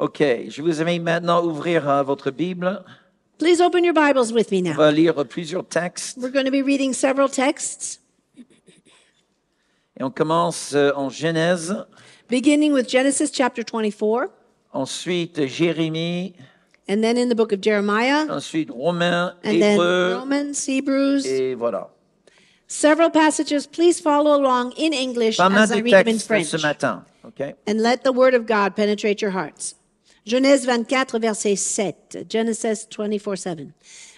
OK, je vous invite maintenant à ouvrir hein, votre Bible. Please open your Bibles with me now. On va lire plusieurs textes. We're going to be reading several texts, Et on commence euh, en Genèse, beginning with Genesis chapter 24, ensuite Jérémie, and then in the book of Jeremiah, ensuite Romains, and then Hébreux, Romans, Hebrews. et voilà. Several passages. Please follow along in English Pas as I read them in textes French. ce matin. OK? And let the word of God penetrate your hearts. Genèse 24, verset 7. Genesis 24, 7.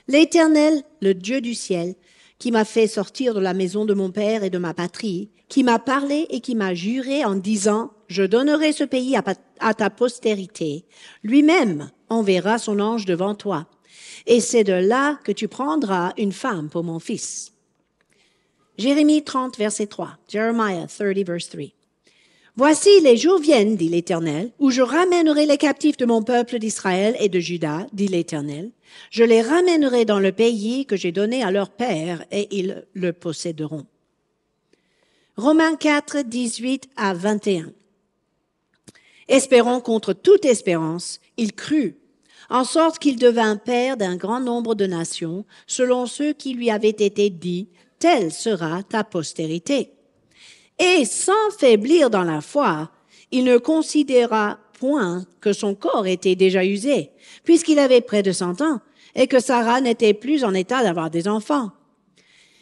L'Éternel, le Dieu du ciel, qui m'a fait sortir de la maison de mon père et de ma patrie, qui m'a parlé et qui m'a juré en disant, je donnerai ce pays à, ta postérité. Lui-même enverra son ange devant toi. Et c'est de là que tu prendras une femme pour mon fils. Jérémie 30, verset 3. Jeremiah 30, verset 3. Voici les jours viennent, dit l'Éternel, où je ramènerai les captifs de mon peuple d'Israël et de Juda, dit l'Éternel. Je les ramènerai dans le pays que j'ai donné à leur père, et ils le posséderont. Romains 4, 18 à 21. Espérant contre toute espérance, il crut, en sorte qu'il devint père d'un grand nombre de nations, selon ceux qui lui avaient été dit, telle sera ta postérité. Et sans faiblir dans la foi, il ne considéra point que son corps était déjà usé, puisqu'il avait près de cent ans, et que Sarah n'était plus en état d'avoir des enfants.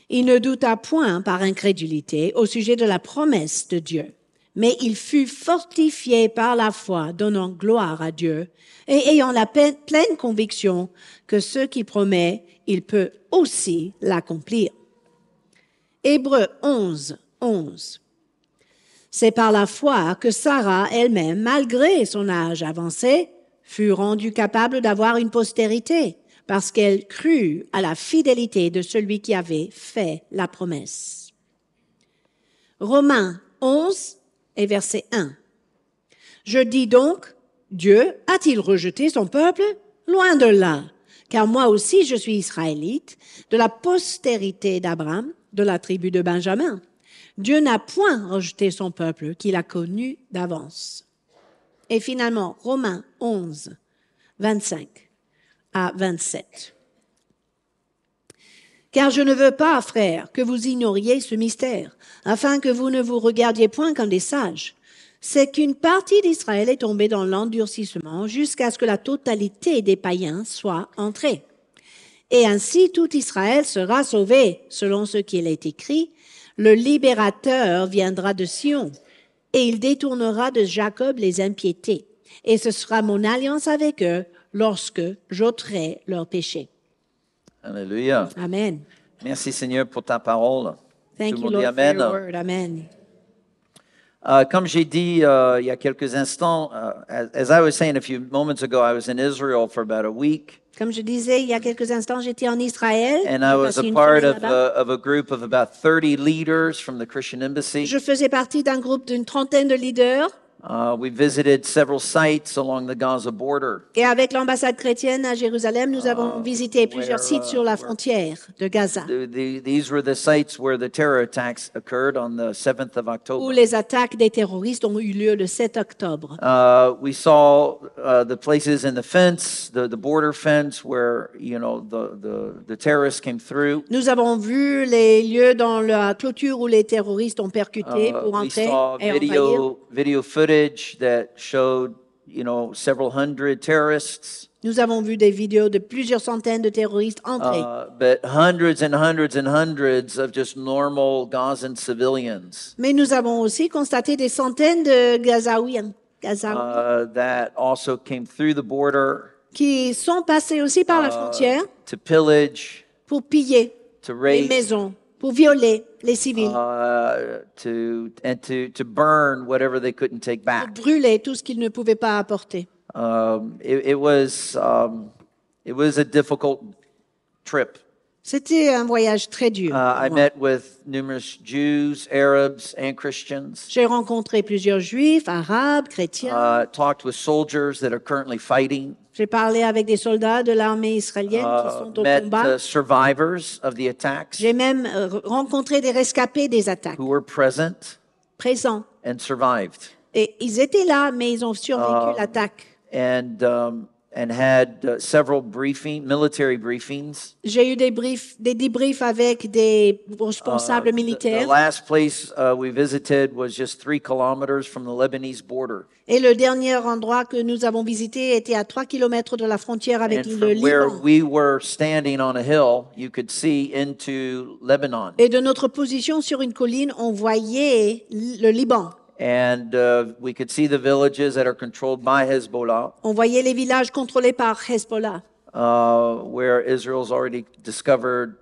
Il ne douta point par incrédulité au sujet de la promesse de Dieu, mais il fut fortifié par la foi, donnant gloire à Dieu et ayant la pleine conviction que ce qui promet, il peut aussi l'accomplir. Hébreu 11, 11. C'est par la foi que Sarah elle-même, malgré son âge avancé, fut rendue capable d'avoir une postérité, parce qu'elle crut à la fidélité de celui qui avait fait la promesse. Romains 11 et verset 1. Je dis donc, Dieu a-t-il rejeté son peuple Loin de là, car moi aussi je suis israélite, de la postérité d'Abraham, de la tribu de Benjamin. Dieu n'a point rejeté son peuple qu'il a connu d'avance. Et finalement, Romains 11, 25 à 27. Car je ne veux pas, frères, que vous ignoriez ce mystère, afin que vous ne vous regardiez point comme des sages. C'est qu'une partie d'Israël est tombée dans l'endurcissement jusqu'à ce que la totalité des païens soit entrée. Et ainsi tout Israël sera sauvé, selon ce qu'il est écrit, le libérateur viendra de Sion, et il détournera de Jacob les impiétés, et ce sera mon alliance avec eux lorsque j'ôterai leurs péchés. Alléluia. Amen. Merci Seigneur pour ta parole. Thank you, Lord, Amen. Uh, comme j'ai dit uh, il y a quelques instants, uh, as, as I was saying a few moments ago, I was in Israel for about a week. Comme je disais il y a quelques instants, j'étais en Israël. And I was a part of a, of a group of about 30 leaders from the Christian embassy. Je faisais partie d'un groupe d'une trentaine de leaders Uh, we visited several sites along the Gaza border, Et avec l'ambassade chrétienne à Jérusalem, nous avons uh, visité plusieurs where, sites sur la uh, frontière de Gaza, The- the- these were the sites where the terror attacks occurred on the 7th of October. où les attaques des terroristes ont eu lieu le 7 octobre. Uh, we saw uh, the places in the fence, the, the border fence, where you know the, the, the terrorists came through. Nous avons vu les lieux dans la clôture où les terroristes ont percuté Uh, pour entrer et envahir. video, video footage that showed, you know, several hundred terrorists. Nous avons vu des vidéos de plusieurs centaines de terroristes entrer. Uh, but hundreds and hundreds and hundreds of just normal Gazan civilians. Mais nous avons aussi constaté des centaines de Gazaouiens. Gazaouis, uh, that also came through the border. Qui sont passés aussi par la uh, frontière. to pillage. Pour piller. To raid. Les maisons pour violer les civils, uh, to, and to, to burn whatever they couldn't take pour back. brûler tout ce qu'ils ne pouvaient pas apporter. Um, it, it was um, it was a difficult trip. C'était un voyage très dur. Uh, I met with numerous Jews, Arabs, and Christians. J'ai rencontré plusieurs juifs, arabes, uh, chrétiens. Uh, talked with soldiers that are currently fighting. J'ai parlé avec des soldats de l'armée israélienne qui ah, sont au combat. Euh, J'ai même euh, rencontré des rescapés des attaques présents. Et ils étaient là, mais ils ont survécu ah. l'attaque. Um, and had uh, several briefing, military briefings. J'ai eu des briefs, des débriefs avec des responsables uh, militaires. The, the, last place uh, we visited was just three kilometers from the Lebanese border. Et le dernier endroit que nous avons visité était à 3 kilomètres de la frontière avec and le Liban. Where we were standing on a hill, you could see into Lebanon. Et de notre position sur une colline, on voyait le Liban. And uh, we could see the villages that are controlled by Hezbollah, On voyait les villages contrôlés par Hezbollah, uh, where Israel's already discovered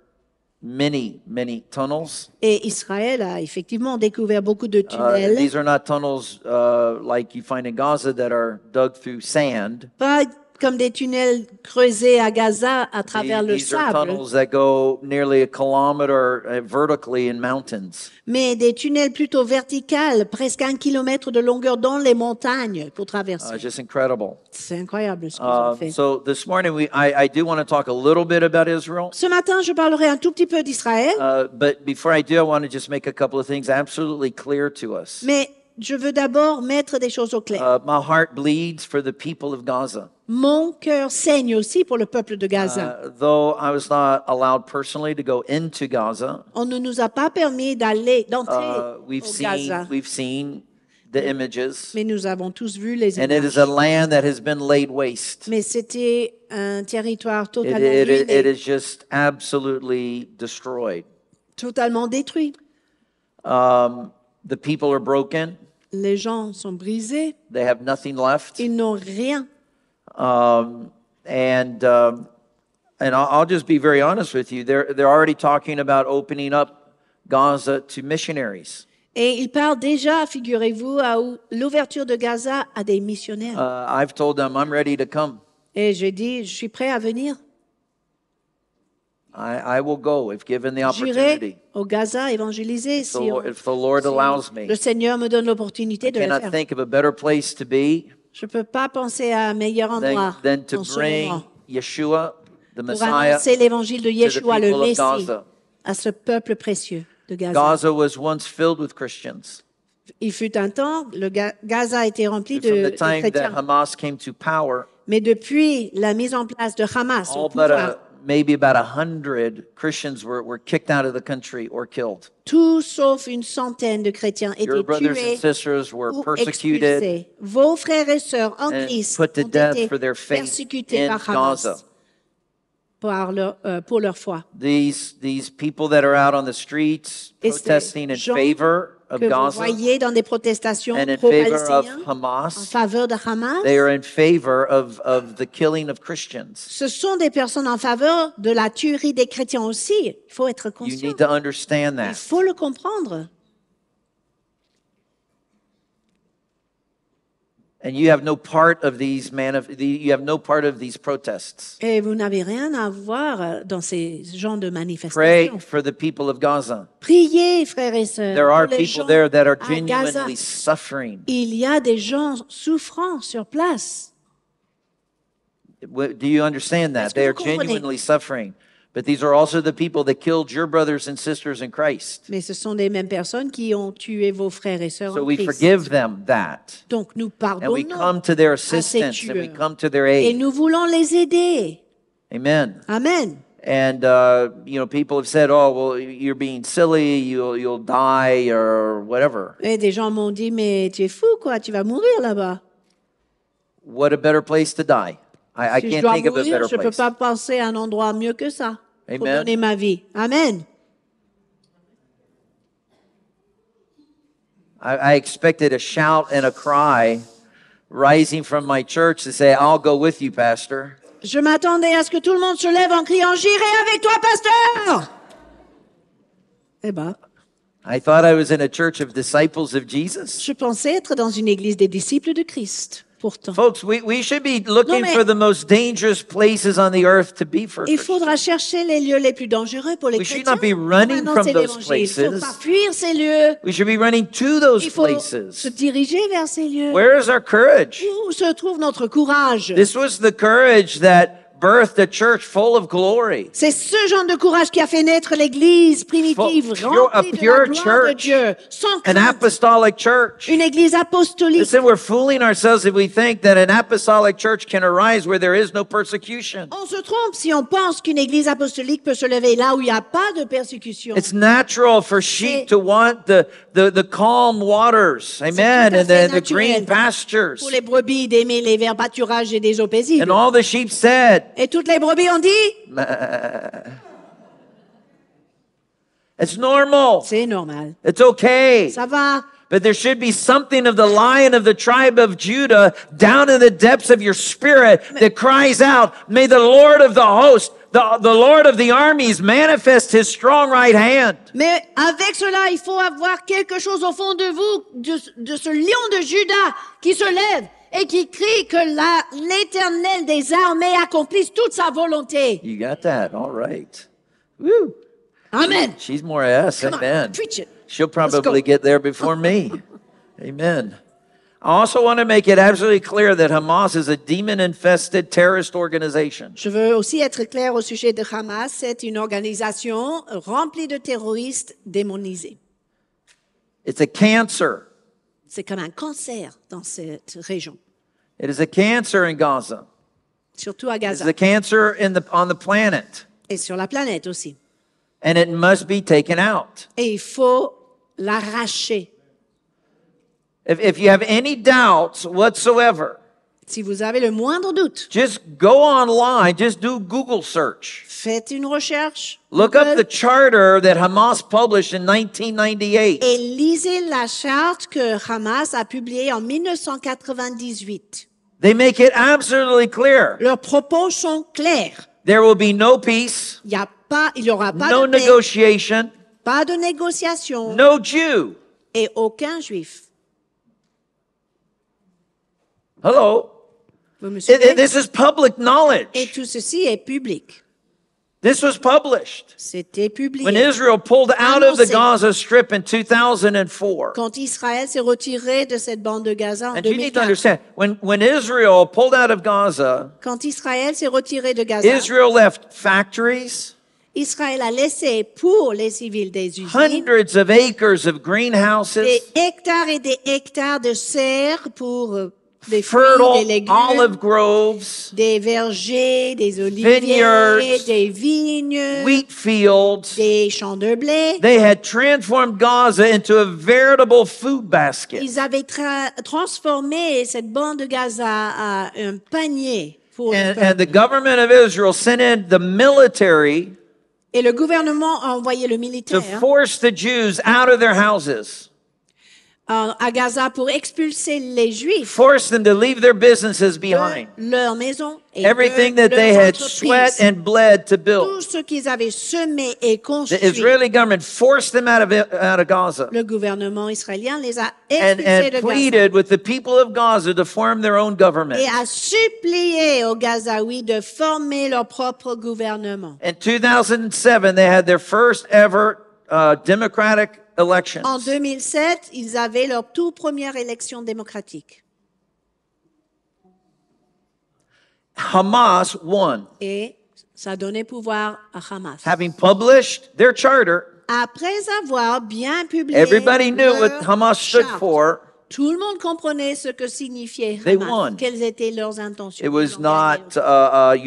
many, many tunnels. et Israël a effectivement découvert beaucoup de uh, tunnels, these are not tunnels uh, like you find in Gaza that are dug through sand comme des tunnels creusés à Gaza à travers le sable, uh, mais des tunnels plutôt verticaux, presque un kilomètre de longueur dans les montagnes pour traverser. Ah, C'est incroyable ce qu'ils ont fait. Ce matin, je parlerai un tout petit peu d'Israël, mais je veux d'abord mettre des choses au clair. Uh, my heart bleeds for the people of Gaza. Mon cœur saigne aussi pour le peuple de Gaza. Uh, though I was not allowed personally to go into Gaza. On ne nous a pas permis d'aller d'entrer uh, au seen, Gaza. We've seen the images. Mais nous avons tous vu les images. And it is a land that has been laid waste. Mais c'était un territoire totalement it, it, it, it is just absolutely destroyed. Totalement détruit. Um, the people are broken. Les gens sont brisés. They have nothing left. Ils n'ont rien. Um, and um, and I'll just be very honest with you. They're they're already talking about opening up Gaza to missionaries. Et ils parlent déjà, figurez-vous, à l'ouverture de Gaza à des missionnaires. Uh, I've told them I'm ready to come. Et j'ai dit, je suis prêt à venir. J'irai au Gaza évangéliser si, le Seigneur me donne l'opportunité de le faire. Je ne peux pas penser à un meilleur endroit than, than to pour annoncer l'évangile de Yeshua, le Messie, à ce peuple précieux de Gaza. Gaza was once filled with Christians. Il fut un temps, le Gaza était rempli de, chrétiens. Mais depuis la mise en place de Hamas au pouvoir, maybe about 100 Christians were, were kicked out of the country or killed. Tout sauf une centaine de chrétiens étaient Your étaient brothers and sisters were persecuted Vos frères et sœurs en and Christ put to death for their faith persécutés in par Gaza. par leur, euh, pour leur foi. These, these people that are out on the streets protesting in gens favor que vous voyez dans des protestations pro-palestiniennes en faveur de Hamas. They are in favor of, of the killing of Christians. Ce sont des personnes en faveur de la tuerie des chrétiens aussi. Il faut être conscient. You need to understand that. Il faut le comprendre. And you have no part of these man of the, you have no part of these protests. Et vous n'avez rien à voir euh, dans ces genres de manifestations. Pray for the people of Gaza. Priez, frères et sœurs. There pour are les people gens there that are genuinely suffering. Il y a des gens souffrants sur place. Do you understand that? They are genuinely suffering. But these are also the people that killed your brothers and sisters in Christ. Mais ce sont les mêmes personnes qui ont tué vos frères et sœurs so en Christ. So we forgive them that. Donc nous pardonnons. And we come to their assistance and we come to their aid. Et nous voulons les aider. Amen. Amen. And uh, you know, people have said, "Oh, well, you're being silly. You'll you'll die or whatever." Et des gens m'ont dit, mais tu es fou quoi, tu vas mourir là-bas. What a better place to die. I, I si je can't dois think of a better je ne peux place. pas passer à un endroit mieux que ça pour Amen. donner ma vie. Amen. I, I expected a shout and a cry rising from my church to say, I'll go with you, Pastor. Je m'attendais à ce que tout le monde se lève en criant J'irai avec toi, pasteur. Eh ben, I thought I was in a church of disciples of Jesus. je pensais être dans une église des disciples de Christ pourtant. Folks, we, we should be looking non, for the most dangerous places on the earth to be for. Il faudra chercher les lieux les plus dangereux pour les we chrétiens. We should not be running from those places. Il faut pas fuir ces lieux. We should be running to those Il faut places. se diriger vers ces lieux. Where is our courage? Où se trouve notre courage? This was the courage that birthed a church full of glory. C'est ce genre de courage qui a fait naître l'église primitive pure, a pure de la church, de Dieu, sans an apostolic church. Une église apostolique. Listen, we're fooling ourselves if we think that an apostolic church can arise where there is no persecution. On se trompe si on pense qu'une église apostolique peut se lever là où il n'y a pas de persécution. It's natural for sheep to want the, the, the calm waters, amen, and the, the green pastures. Pour les brebis d'aimer les verts pâturages et des eaux paisibles. And all the sheep said, Et toutes les brebis ont dit It's normal. C'est normal. It's okay. Ça va. But there should be something of the lion of the tribe of Judah down in the depths of your spirit that cries out, May the Lord of the host, the, the Lord of the armies, manifest his strong right hand. Mais avec cela, il faut avoir quelque chose au fond de vous, de, de ce lion de Judah qui se lève et qui crie que l'Éternel des armées accomplisse toute sa volonté. You got that. All right. Woo. Amen. She's more ass. Come Amen. On, preach it. She'll probably get there before me. Amen. I also want to make it absolutely clear that Hamas is a demon-infested terrorist organization. Je veux aussi être clair au sujet de Hamas, c'est une organisation remplie de terroristes démonisés. It's a cancer. C'est comme un cancer dans cette région. It is a cancer in Gaza. Surtout à Gaza. It is a cancer in the, on the planet. Et sur la planète aussi. And it must be taken out. Et il faut l'arracher. If, if you have any doubts whatsoever, si vous avez le moindre doute, Just go online, just do Google search. faites une recherche Look up the charter that Hamas published in 1998. et lisez la charte que Hamas a publiée en 1998. They make it absolutely clear Leurs propos sont clairs. there will be no peace, Il n'y a pas, il n'y aura pas no de paix, negotiation, pas de négociation no Jew. et aucun juif. Hello? It, it, this is public knowledge. Et tout ceci est public. This was published C'était publié. when Israel pulled out of the Gaza Strip in 2004. Quand Israël s'est retiré de cette bande de Gaza en And 2004. you need to understand, when, when Israel pulled out of Gaza, Quand Israël s'est retiré de Gaza, Israel left factories. Israël a laissé pour les civils des usines Hundreds of acres of greenhouses. des hectares et des hectares de serres pour euh, des fruits, fertile des légumes, olive groves, des vergers, des oliviers, vineyards, des vignes, wheat fields. Des champs de blé. They had transformed Gaza into a veritable food basket. Ils avaient tra transformé cette bande de Gaza à un panier pour and, and the government of Israel sent in the military. Et le gouvernement a envoyé le militaire to force the Jews out of their houses à Gaza pour expulser les Juifs. Force them to leave their businesses behind. Leur maison et Everything that they had sweat and bled to build. Tout ce qu'ils avaient semé et construit. The Israeli government forced them out of out of Gaza. Le gouvernement israélien les a expulsés and, and de pleaded with the people of Gaza to form their own government. Et a supplié aux Gazaouis de former leur propre gouvernement. In 2007, they had their first ever uh, democratic En 2007, ils avaient leur toute première élection démocratique. Hamas won. Et ça donnait pouvoir à Hamas. Having published their charter, après avoir bien publié everybody knew what Hamas stood charte. for. Tout le monde comprenait ce que signifiait Hamas, quelles étaient leurs intentions. It was uh,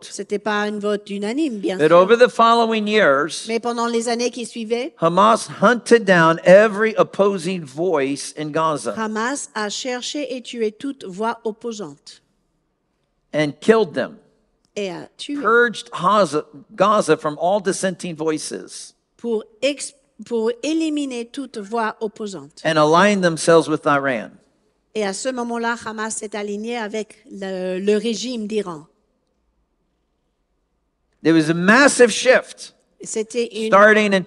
C'était pas un vote unanime, bien sûr. Mais pendant les années qui suivaient, Hamas hunted down every opposing voice in Gaza Hamas a cherché et tué toute voix opposante and killed them, et a tué purged Gaza from all dissenting voices. pour pour éliminer toute voix opposante. Et à ce moment-là, Hamas s'est aligné avec le, régime d'Iran. There was a massive shift C'était une- starting in un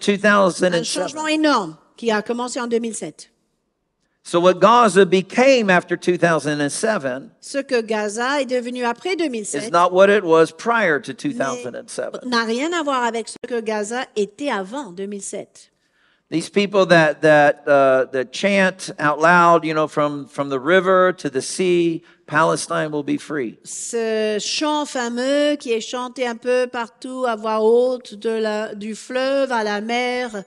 changement énorme qui a commencé en 2007. Ce que Gaza est devenu après 2007. n'a rien à voir avec ce que Gaza était avant 2007. These people that, that, uh, that chant out loud, you know, from, from the river to the sea, Palestine will be free. Ce chant fameux qui est chanté un peu partout à voix haute de la, du fleuve à la mer.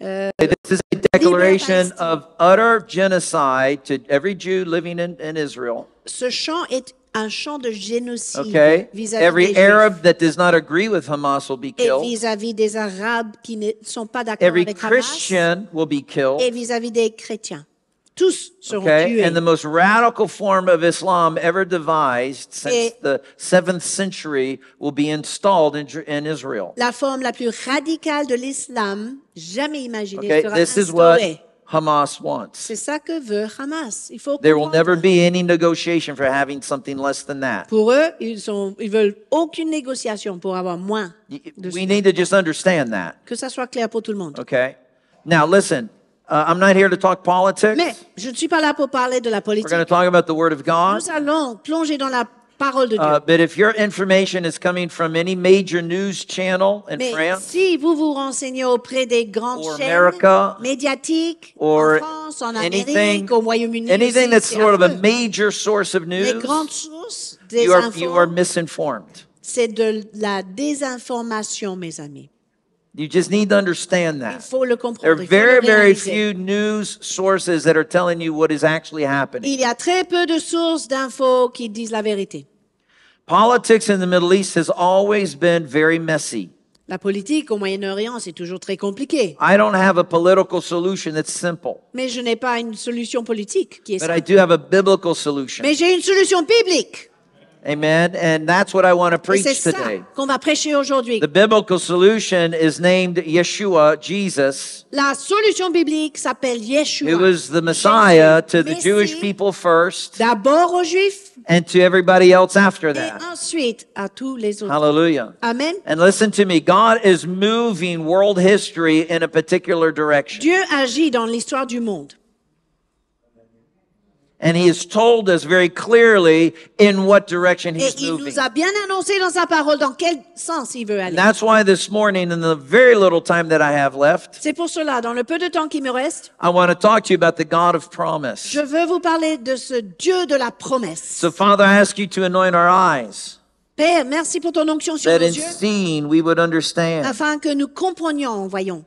Euh, this is a declaration of utter genocide to every Jew living in, in Israel. Ce chant est un champ de génocide Okay? vis-à-vis des Every Juifs. Arab that does not agree with Hamas will be killed. et vis-à-vis des Arabes qui ne sont pas d'accord avec Hamas Christian will be killed. et vis-à-vis des chrétiens. Tous seront Okay? tués. And the most radical form of Islam ever devised since Et- the seventh century will be installed in, in Israel. La forme la plus radicale de l'islam jamais imaginée Okay? sera This is what Hamas wants. C'est ça que veut Hamas. Il faut There will never be any negotiation for having something less than that. Pour eux, ils ont, ils veulent aucune négociation pour avoir moins. We need to just understand that. Que ça soit clair pour tout le monde. Okay? Now, listen, uh, I'm not here to talk politics. Mais je ne suis pas là pour parler de la We're politique. going to talk about the Word of God. Nous allons plonger dans la parole de Dieu. Uh, but if your information is coming from any major news channel in Mais France, si vous vous renseignez auprès des grandes chaînes America, médiatiques or en France, en Amérique, anything, au Royaume-Uni, anything that's sort of a major source of news, les grandes sources des you are, infos, you are misinformed. C'est de la désinformation, mes amis. You just need to understand that. Il faut le comprendre. There are very, very few news sources that are telling you what is actually happening. Il y a très peu de sources d'infos qui disent la vérité. Politics in the Middle East has always been very messy. La politique au Moyen-Orient, c'est toujours très compliqué. I don't have a political solution that's simple. Mais je n'ai pas une solution politique qui est simple. But I do have a biblical solution. Mais j'ai une solution biblique. Amen. And that's what I want to preach c'est today. qu'on va prêcher aujourd'hui. The biblical solution is named Yeshua, Jesus. La solution biblique s'appelle Yeshua. It was the Messiah Jésus, to the Messie, Jewish people first. D'abord aux Juifs. And to everybody else after that. Et ensuite à tous les autres. Hallelujah. Amen. And listen to me. God is moving world history in a particular direction. Dieu agit dans l'histoire du monde. And he has told us very clearly in what direction he's Et il moving. nous a bien annoncé dans sa parole dans quel sens il veut aller. And that's why this morning, in the very little time that I have left, C'est pour cela, dans le peu de temps qui me reste, I want to talk to you about the God of promise. je veux vous parler de ce Dieu de la promesse. So, Father, I ask you to anoint our eyes, Père, merci pour ton onction sur that in seeing we would understand, afin que nous comprenions, voyons,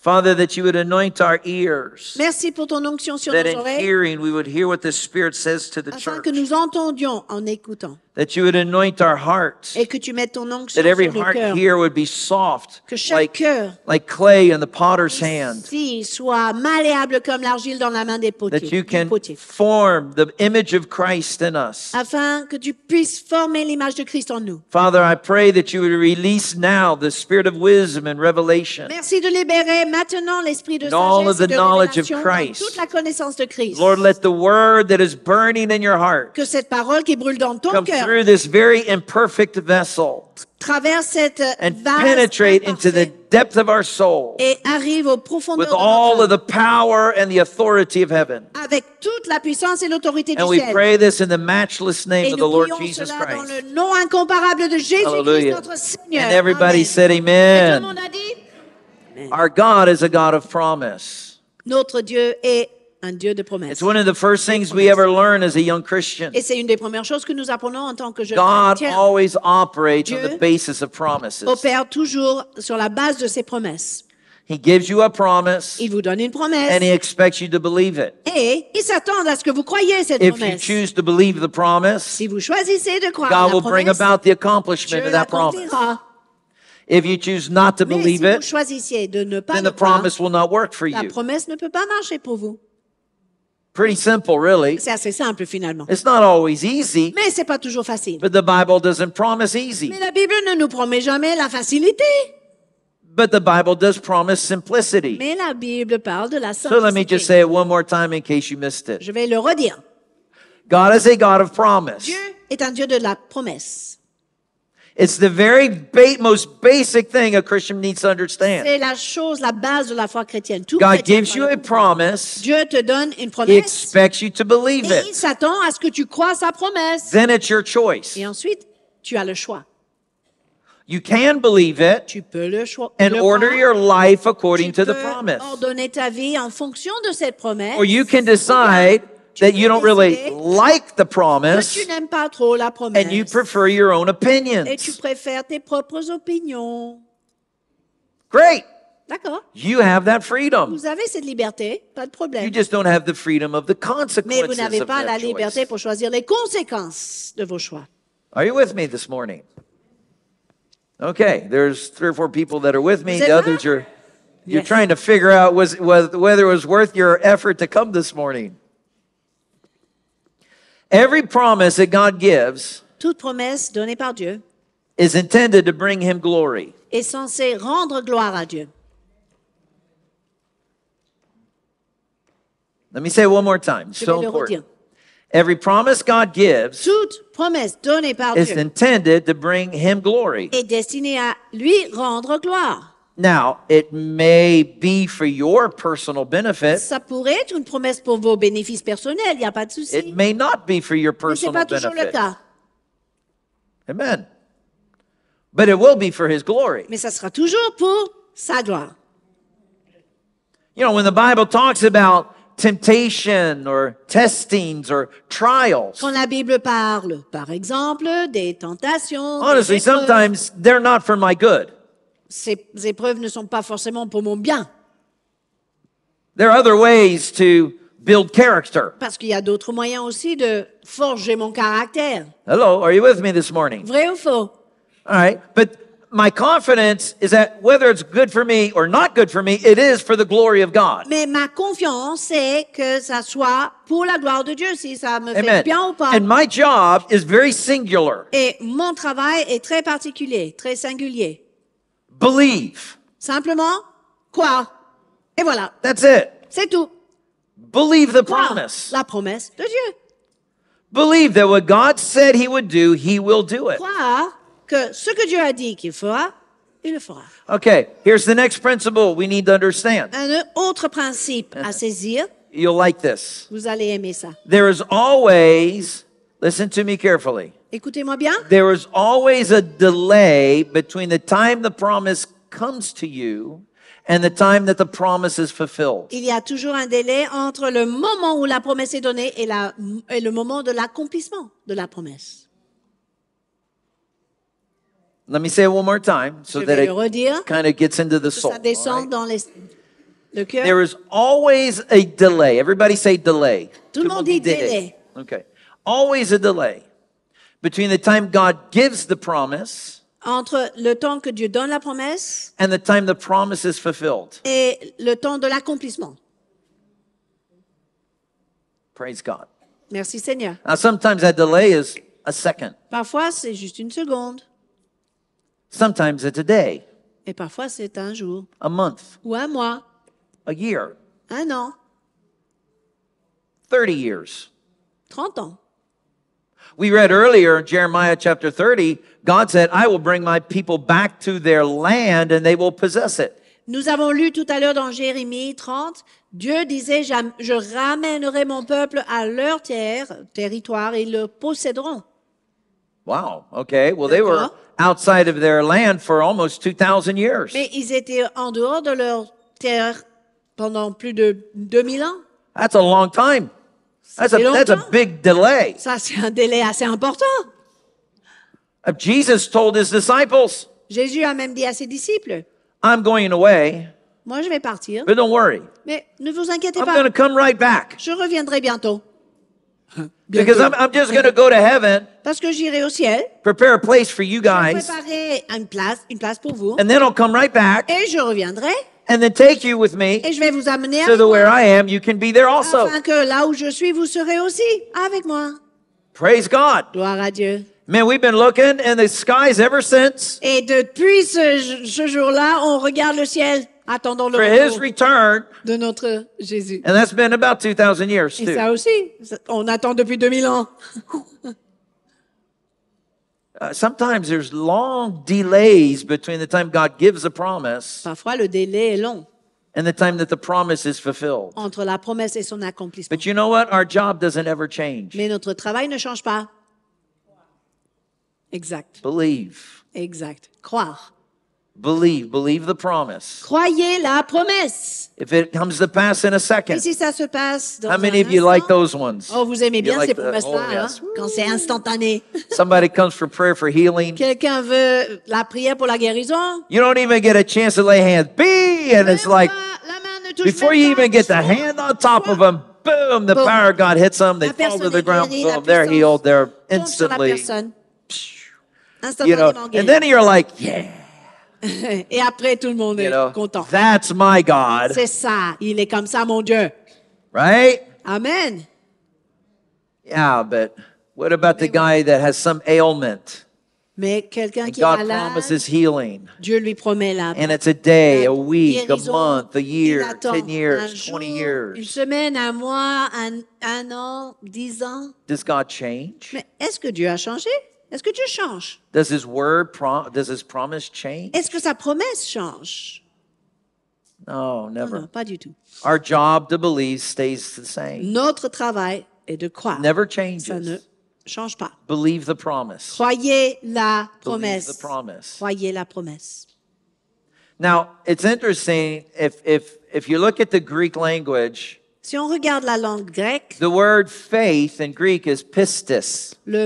Father, that you would anoint our ears. Merci pour ton onction sur that nos in oreilles. hearing we would hear what the Spirit says to the afin church. que nous entendions en écoutant. That you would anoint our hearts. Et que tu mettes ton onction That every sur heart cœurs. here would be soft, Que chaque like, cœur like clay in the potter's hand. ici soit malléable comme l'argile dans la main des potiers. That you du can form the image of Christ in us. Afin que tu puisses former l'image de Christ en nous. Father, I pray that you would release now the spirit of wisdom and revelation. Merci de libérer maintenant l'esprit de all of the de knowledge of Christ. toute la connaissance de Christ. Lord, let the word that is burning in your heart Que cette parole qui brûle dans ton come cœur through this very imperfect vessel cette and vase penetrate into the depth of our soul et arrive aux profondeurs with all of the power and the authority of heaven. avec toute la puissance et l'autorité du And we ciel. pray this in the matchless Et name of the Lord Jesus dans Christ. le nom incomparable de Jésus-Christ Hallelujah. notre Seigneur. And everybody Amen. said, Et tout le Amen. monde a dit Our God is a God of promise. Notre Dieu est un Dieu de promesse. It's one of the first things we ever learn as a young Christian. Et c'est une des premières choses que nous apprenons en tant que jeunes God chrétiens. always operates Dieu on the basis of promises. opère toujours sur la base de ses promesses. He gives you a promise. Il vous donne une promesse. And he expects you to believe it. Et il s'attend à ce que vous croyiez cette If you choose to believe the promise, si vous choisissez de croire God la will bring about the accomplishment Dieu of that promise. If you choose not to believe si vous it, de ne pas then le the promise will not work for la you. promesse ne peut pas marcher pour vous. Pretty simple, really. C'est assez simple finalement. It's not always easy, Mais c'est pas toujours facile. but the Bible doesn't promise easy. Mais la Bible ne nous promet jamais la facilité. But the Bible does promise simplicity. Mais la Bible parle de la simplicité. So let me just say it one more time in case you missed it. Je vais le redire. God is a God of promise. Dieu est un Dieu de la promesse. It's the very ba- most basic thing a Christian needs to understand. la chose, la base de la foi chrétienne. Tout God gives you a promise. Dieu te donne une promesse. He expects you to believe it. il à ce que tu crois sa promesse. Then it's your choice. Et ensuite, tu as le choix. You can believe it tu peux le and le order your life according tu to peux the promise. Ordonner ta vie en fonction de cette promesse. Or you can decide eh that you don't really like the promise tu pas trop la and you prefer your own opinions. et tu tes opinions. Great. You have that freedom. Vous avez cette liberté, pas de problème. You just don't have the freedom of the consequences Mais vous la liberté choice. pour choisir les conséquences de vos choix. Are you with me this morning? Okay, there's three or four people that are with me. The others are you're yes. trying to figure out was, was, whether it was worth your effort to come this morning. Every promise that God gives Toute promesse donnée par Dieu is intended to bring him glory. est censée rendre gloire à Dieu. Let me say it one more time. So important. Every promise God gives Toute promesse donnée par is Dieu intended to bring him glory. est destinée à lui rendre gloire. Now, it may be for your personal benefit. Ça pourrait être une promesse pour vos bénéfices personnels, il n'y a pas de souci. It may not be for your personal Mais pas toujours benefit. le cas. Amen. But it will be for his glory. Mais ça sera toujours pour sa gloire. You know, when the Bible talks about temptation or testings or trials. Quand la Bible parle, par exemple, des tentations. Honestly, des sometimes they're not for my good. ces épreuves ne sont pas forcément pour mon bien. There are other ways to build character. Parce qu'il y a d'autres moyens aussi de forger mon caractère. Hello, are you with me this morning? Vrai ou faux? All right, but my confidence is that whether it's good for me or not good for me, it is for the glory of God. Mais ma confiance c'est que ça soit pour la gloire de Dieu si ça me Amen. fait bien ou pas. And my job is very singular. Et mon travail est très particulier, très singulier. Believe. Simplement, croire. Et voilà. That's it. C'est tout. Believe the Croire promise. La promesse de Dieu. Believe that what God said he would do, he will do it. Croire que ce que Dieu a dit qu'il fera, il le fera. Okay, here's the next principle we need to understand. Un autre principe à saisir. You'll like this. Vous allez aimer ça. There is always, listen to me carefully. Écoutez-moi bien. There is always a delay between the time the promise comes to you and the time that the promise is fulfilled. Il y a toujours un délai entre le moment où la promesse est donnée et, la, et le moment de l'accomplissement de la promesse. Let me say it one more time so that it kind of gets into the soul. Ça descend right? dans les, le cœur. There is always a delay. Everybody say delay. Tout, Tout le monde dit délai. délai. Okay. Always a delay between the time God gives the promise entre le temps que Dieu donne la promesse and the time the promise is fulfilled. et le temps de l'accomplissement. Praise God. Merci Seigneur. Now sometimes that delay is a second. Parfois c'est juste une seconde. Sometimes it's a day. Et parfois c'est un jour. A month. Ou un mois. A year. Un an. 30 years. 30 ans. We read earlier, Jeremiah chapter 30, God said, I will bring my people back to their land and they will possess it. Nous avons lu tout à l'heure dans Jérémie 30, Dieu disait, je ramènerai mon peuple à leur terre, territoire, et le posséderont. Wow. Okay. Well, they were outside of their land for almost 2,000 years. Mais ils étaient en dehors de leur terre pendant plus de 2000 ans. That's a long time. That's a, that's a big delay. Ça, c'est un délai assez important. Jesus told his disciples, Jésus a même dit à ses disciples, I'm going away. Moi, je vais partir. But don't worry. Mais ne vous inquiétez I'm pas. Gonna come right back. Je reviendrai bientôt. Because I'm, I'm just going to go to heaven. Parce que j'irai au ciel. Prepare a place for you guys. Je Préparer une place, une place pour vous. And then I'll come right back. Et je reviendrai. And then take you with me. Et je vais vous amener so that where I am, you can be there also. Afin que là où je suis, vous serez aussi avec moi. Praise God. Gloire à Dieu. Man, we've been looking in the skies ever since. Et depuis ce, ce jour-là, on regarde le ciel. Attendons le for his return. De notre Jésus. And that's been about 2000 years Et too. ça aussi, on attend depuis 2000 ans. Uh, sometimes there's long delays between the time God gives a promise and the time that the promise is fulfilled. But you know what? Our job doesn't ever change. Mais notre travail ne change pas. Exact. Believe. Exact. Croire. Believe, believe the promise. Croyez la promesse. If it comes to pass in a second. Et si ça se passe dans How many un of you like those ones? Oh, vous aimez you bien like ces promesses-là, oh, yes. hein, quand c'est instantané. Somebody comes for prayer for healing. Quelqu'un veut la prière pour la guérison. You don't even get a chance to lay hands. B, and it's like before you even get the hand on top of them, boom, the power of God hits them. They la fall to the ground. Boom, they're healed. They're instantly. You know, and then you're like, yeah. Et après, tout le monde you est know, content. That's my God. C'est ça. Il est comme ça, mon Dieu. Right? Amen. Yeah, but what about Mais the guy that has some ailment? Mais quelqu'un qui God est malade, promises healing. Dieu lui promet la And it's a day, a week, a month, a year, attend, 10 years, jour, 20 years. Une semaine, un mois, un, un an, 10 ans. Does God change? Mais est-ce que Dieu a changé? Est-ce que tu changes? Does his word prom does his promise change? Est-ce que sa promesse change? No, never. Non, non, pas du tout. Our job to believe stays the same. Notre travail est de croire. Never changes. Ça ne change pas. Believe the promise. Croyez la promesse. Believe the promise. Croyez la promesse. Now, it's interesting if if if you look at the Greek language si on regarde la langue grecque, Le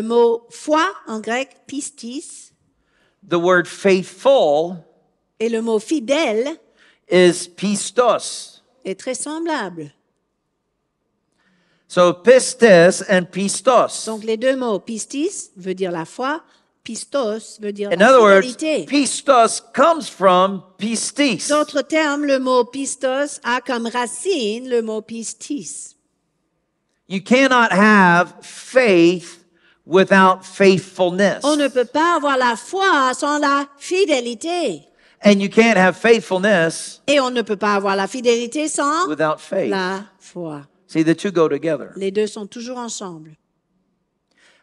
mot foi en grec pistis. et le mot fidèle is pistos. Est très semblable. pistos. Donc les deux mots pistis veut dire la foi Pistos veut dire In la other words, pistos comes from pistis. D'autres termes, le mot pistos a comme racine le mot pistis. You cannot have faith without faithfulness. On ne peut pas avoir la foi sans la fidélité. And you can't have faithfulness Et on ne peut pas avoir la fidélité sans without faith. la foi. See, the two go together. Les deux sont toujours ensemble.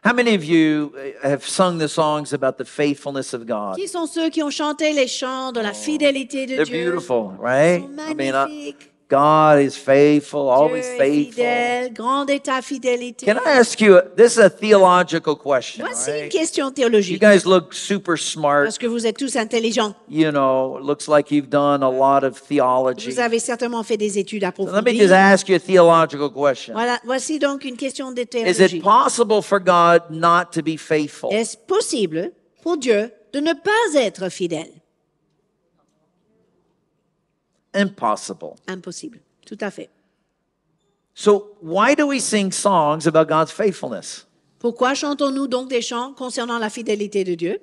How many of you uh, have sung the songs about the faithfulness of God? Qui sont ceux qui ont chanté les chants de la oh, fidélité de They're Dieu? beautiful, right? Ils sont magnifiques. I mean, I, God is faithful, always Dieu est faithful. fidèle, grande est ta fidélité. Can I ask you, this is a theological question, Voici une question théologique. You guys look super smart. Parce que vous êtes tous intelligents. You know, it looks like you've done a lot of theology. Vous avez certainement fait des études approfondies. Let me just ask you a theological question. Voilà, voici donc une question de théologie. Is it possible for God not to be faithful? Est-ce possible pour Dieu de ne pas être fidèle? impossible. Impossible, tout à fait. So why do we sing songs about God's faithfulness? Pourquoi chantons-nous donc des chants concernant la fidélité de Dieu?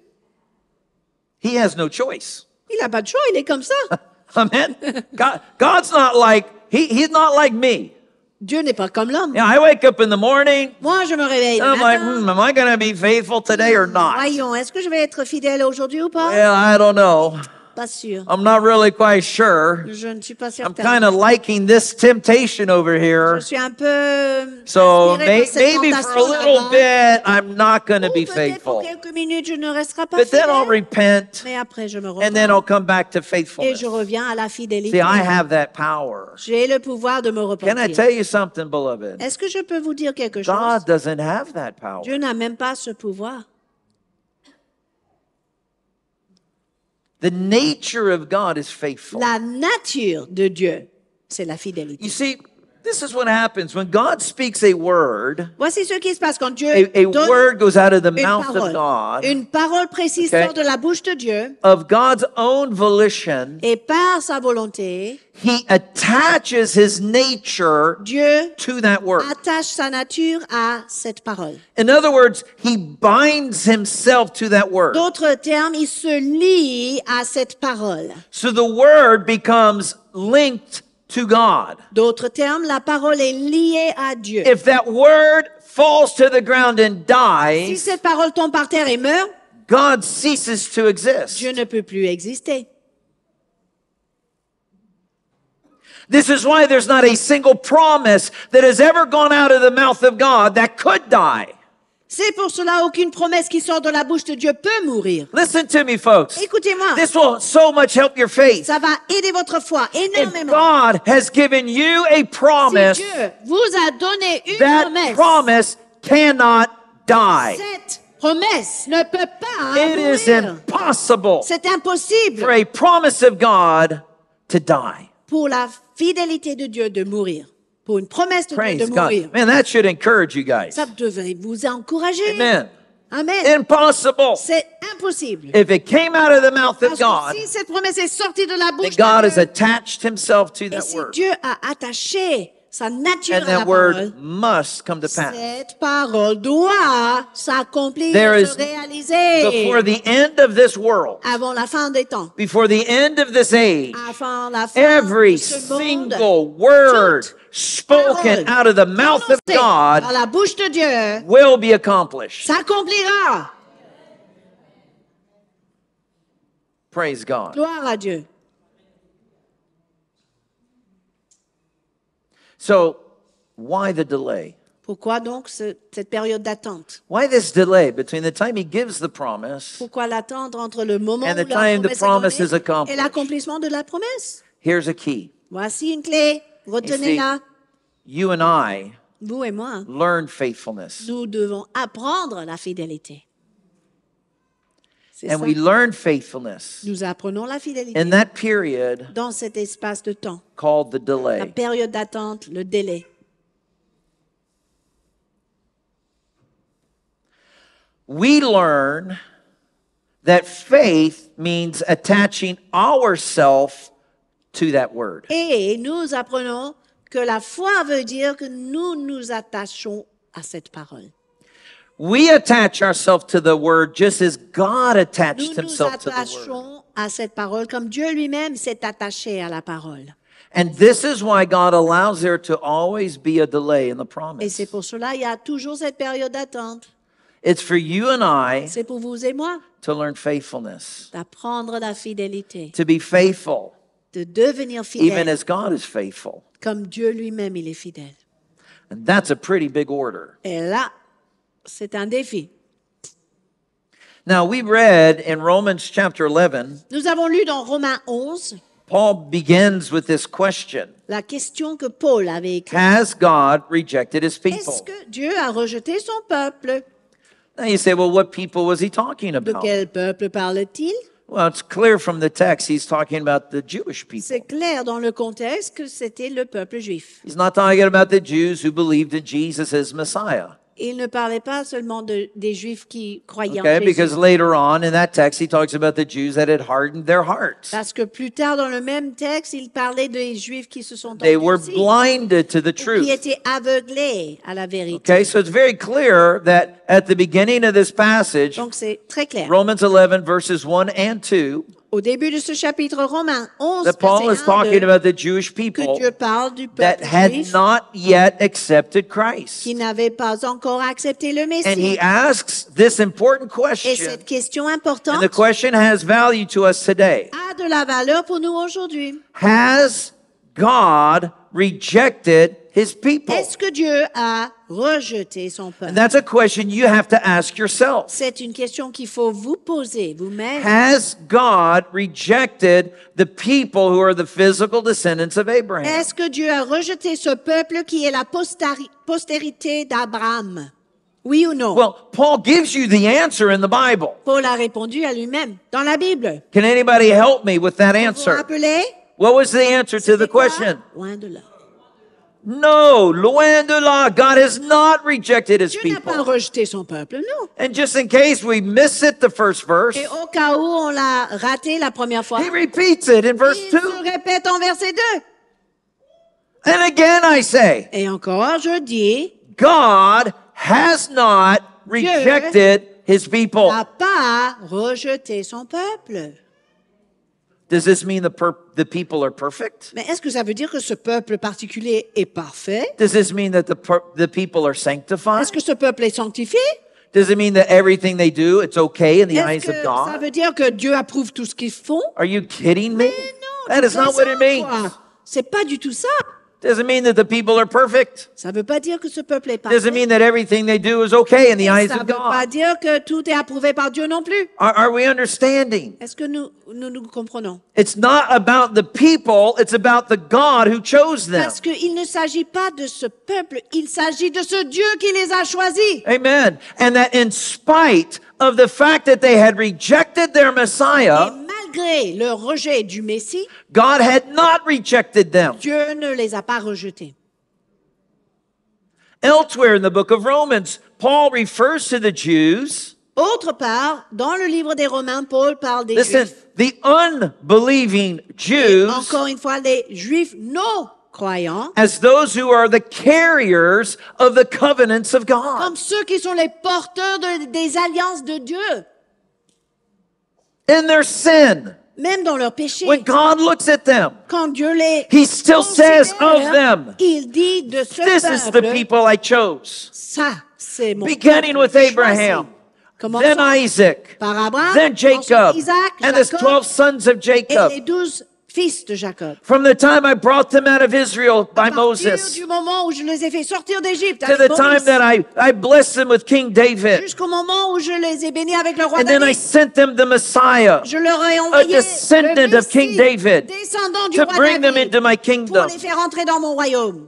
He has no choice. Il a pas de choix, il est comme ça. Amen. God, God's not like he, he's not like me. Dieu n'est pas comme l'homme. Yeah, I wake up in the morning. Moi, je me réveille le I'm like, matin. Hmm, am I going be faithful today or not? Voyons, est-ce que je vais être fidèle aujourd'hui ou pas? Yeah, I don't know. pas sûr. I'm not really quite sure. Je ne suis pas I'm kind of liking this temptation over here. Je suis un peu euh, so may, maybe for a little bit I'm not going to be faithful. Pour minutes, je ne resterai pas but then I'll repent. Mais après, je me and then I'll come back to faithfulness. Et je reviens à la fidélité. See, I have that power. J'ai le pouvoir de me repentir. Can I tell you something, beloved? Est-ce que je peux vous dire quelque chose? God doesn't have that power. Dieu n'a même pas ce pouvoir. The nature of God is faithful. La nature de Dieu, c'est la fidélité. You see, this is what happens when God speaks a word. Voici ce qui se passe quand Dieu a, a word goes out of the mouth parole, of God. Une parole précise okay, sort de la bouche de Dieu. Of God's own volition. Et par sa volonté. He attaches his nature Dieu to that word. Attache sa nature à cette parole. In other words, he binds himself to that word. D'autres termes, il se lie à cette parole. So the word becomes linked to God. D'autres termes, la parole est liée à Dieu. If that word falls to the ground and dies, si cette parole tombe par terre et meurt, God ceases to exist. Dieu ne peut plus exister. This is why there's not a single promise that has ever gone out of the mouth of God that could die. C'est pour cela aucune promesse qui sort de la bouche de Dieu peut mourir. Listen to me, folks. Écoutez-moi. This will so much help your faith. Ça va aider votre foi énormément. If God has given you a promise. Si Dieu vous a donné une that promesse. promise cannot die. Cette promesse ne peut pas It mourir. is impossible. C'est impossible. For a promise of God to die. Pour la fidélité de Dieu de mourir pour une promesse de, Praise Dieu de God. Man, that should encourage you guys. Ça devrait vous encourager. Amen. Amen. Impossible. C'est impossible. If it came out of the mouth of God, que si cette promesse est sortie de la bouche God de Dieu, has attached himself to et that si word. Dieu a attaché sa nature And à la that word parole, must come to pass. cette parole doit s'accomplir, There se réaliser. before the end of this world, avant la fin des temps, before the end of this age, avant la fin every de ce monde. single word Toute spoken out of the mouth of God par la bouche de Dieu will be accomplished. s'accomplira. Praise God. Gloire à Dieu. So, why the delay? Pourquoi donc ce, cette période d'attente? Why this delay between the time he gives the promise Pourquoi l'attendre entre le moment and the où la time the promise is est donnée et accomplished? l'accomplissement de la promesse? Here's a key. Voici une clé. Retenez-la. You and I vous et moi, learn faithfulness. nous devons apprendre la fidélité. And ça. we learn faithfulness nous apprenons la fidélité in that period dans cet espace de temps, called the delay. la période d'attente, le délai. We learn that faith means attaching ourselves to that word. Et nous apprenons que la foi veut dire que nous nous attachons à cette parole. We attach ourselves to the word just as God attached nous himself to the word. attachons à cette parole comme Dieu lui-même s'est attaché à la parole. And this is why God allows there to always be a delay in the Et c'est pour cela il y a toujours cette période d'attente. It's for you and I pour vous et moi to learn faithfulness, d'apprendre la fidélité, to be faithful de devenir fidèle. Even as God is faithful. Comme Dieu lui-même, il est fidèle. And that's a pretty big order. Et là, c'est un défi. Now we read in Romans chapter 11. Nous avons lu dans Romains 11. Paul begins with this question. La question que Paul avait écrite. Has God rejected his people? Est-ce que Dieu a rejeté son peuple? Now you say, well, what people was he talking about? De quel peuple parle-t-il? Well, it's clear from the text he's talking about the Jewish people. C'est clair dans le contexte que c'était le peuple juif. He's not talking about the Jews who believed in Jesus as Messiah. Il ne parlait pas seulement de, des Juifs qui croyaient okay, en Jésus. because later on in that text he talks about the Jews that had hardened their hearts. Parce que plus tard dans le même texte, il parlait des Juifs qui se sont They were blinded to the truth. qui étaient aveuglés à la vérité. Okay, so it's very clear that at the beginning of this passage, Donc c'est très clair. Romans 11 verses 1 and 2. Au début de ce chapitre romain 11, that Paul que parle du peuple qui n'avait pas encore accepté le Messie. Et cette question importante a de la valeur pour nous aujourd'hui. Has God rejected his people? Est-ce que Dieu a rejeté son peuple? And that's a question you have to ask yourself. C'est une question qu'il faut vous poser vous-même. Has God rejected the people who are the physical descendants of Abraham? Est-ce que Dieu a rejeté ce peuple qui est la postérité d'Abraham? Oui ou non? Well, Paul gives you the answer in the Bible. Paul a répondu à lui-même dans la Bible. Can anybody help me with that answer? Vous vous rappelez? What was the answer to the question? Loin de là. No, loin de là. God has not rejected his Dieu n'a pas people. rejeté son peuple, non. And just in case we miss it, the first verse, Et au cas où on l'a raté la première fois, he repeats it in verse il 2. se répète en verset 2. And again, I say, Et encore, je dis, God has not rejected his people. n'a pas rejeté son peuple. Does this mean the, per- the people are perfect? Mais est-ce que ça veut dire que ce peuple particulier est parfait? Does this mean that the, per- the people are sanctified? Est-ce que ce peuple est sanctifié? Does it mean that everything they do, it's okay in the eyes Est-ce of que ça veut dire que Dieu approuve tout ce qu'ils font? Are you kidding me? Mais non, That not what it means. C'est pas du tout ça. Doesn't mean that the people are perfect. Ça veut pas dire que ce peuple est parfait. Doesn't mean that everything they do is okay in the eyes of God. Ça veut pas dire que tout est approuvé par Dieu non plus. Are, are we understanding? Est-ce que nous, nous nous comprenons? It's not about the people, it's about the God who chose them. Parce que il ne s'agit pas de ce peuple, il s'agit de ce Dieu qui les a choisis. Amen. And that in spite of the fact that they had rejected their Messiah. Et malgré le rejet du Messie, God had not rejected them. Dieu ne les a pas rejetés. Elsewhere in the book of Romans, Paul refers to the Jews. Autre part, dans le livre des Romains, Paul parle des Listen, Juifs. The unbelieving Jews, Et encore une fois, les Juifs non croyants. As those who are the carriers of the covenants of God. Comme ceux qui sont les porteurs de, des alliances de Dieu. in their sin. Même dans leur péché. When God looks at them, quand Dieu les He still says of them, il dit de ce This peuple, is the people I chose. Ça, mon Beginning with Abraham. Choisi. Then Isaac, Abraham, then Jacob, Isaac, and the 12 sons of Jacob. fils de Jacob. From the time I brought them out of Israel by Moses. du moment où je les ai fait sortir d'Égypte To the time that I, I blessed them with King David. Jusqu'au moment où je les ai bénis avec le roi David. And then I sent them the Messiah. Je leur ai envoyé a descendant le Messie, of King David. Descendant du to roi bring David them into my kingdom. Pour les faire entrer dans mon royaume.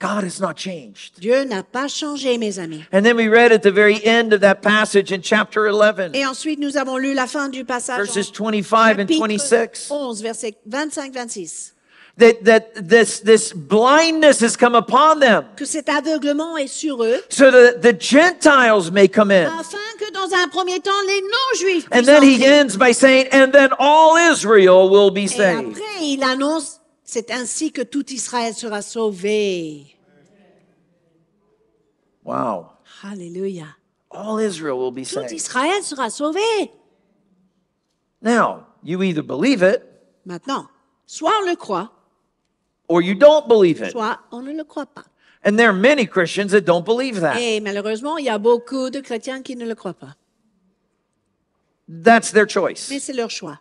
God has not changed. Dieu n'a pas changé, mes amis. And then we read at the very end of that passage in chapter 11. Et ensuite, nous avons lu la fin du passage. Verses 25 and 26. 11, verset 25, 26. That, that this, this blindness has come upon them. Que cet aveuglement est sur eux. So that the Gentiles may come in. Afin que dans un premier temps, les non-juifs And then he ends by saying, and then all Israel will be saved. Et après, il annonce C'est ainsi que tout Israël sera sauvé. Wow. Hallelujah. All Israel will be Tout Israël sera sauvé. Now, you either believe it Maintenant, soit on le croit, or you don't believe it. soit on ne le croit pas. And there are many Christians that don't believe that. Et malheureusement, il y a beaucoup de chrétiens qui ne le croient pas. That's their choice. Mais c'est leur choix.